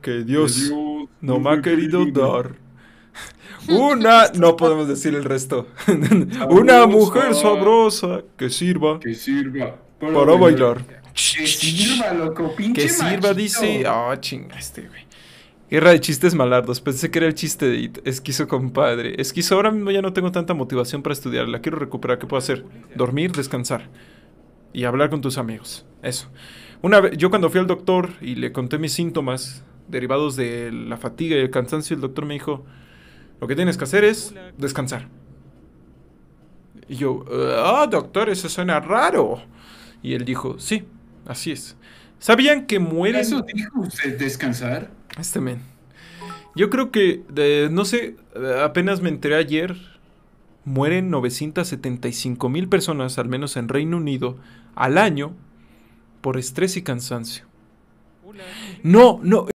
que Dios, no me ha querido dar. Una, no podemos decir el resto. Una mujer sabrosa que sirva. para, bailar. Que sirva, loco, pinche Que sirva, dice. Ah, chinga este Guerra de chistes malardos. Pensé que era el chiste de Esquizo, compadre. Esquizo, ahora mismo ya no tengo tanta motivación para estudiar. La quiero recuperar. ¿Qué puedo hacer? Dormir, descansar. Y hablar con tus amigos. Eso. Una vez, yo cuando fui al doctor y le conté mis síntomas, derivados de la fatiga y el cansancio, el doctor me dijo, lo que tienes que hacer es descansar. Y yo, ah, doctor, eso suena raro. Y él dijo, sí, así es. ¿Sabían que mueren? ¿Eso dijo usted descansar? Este men. Yo creo que, no sé, apenas me entré ayer, mueren 975 mil personas, al menos en Reino Unido, al año por estrés y cansancio. No, no.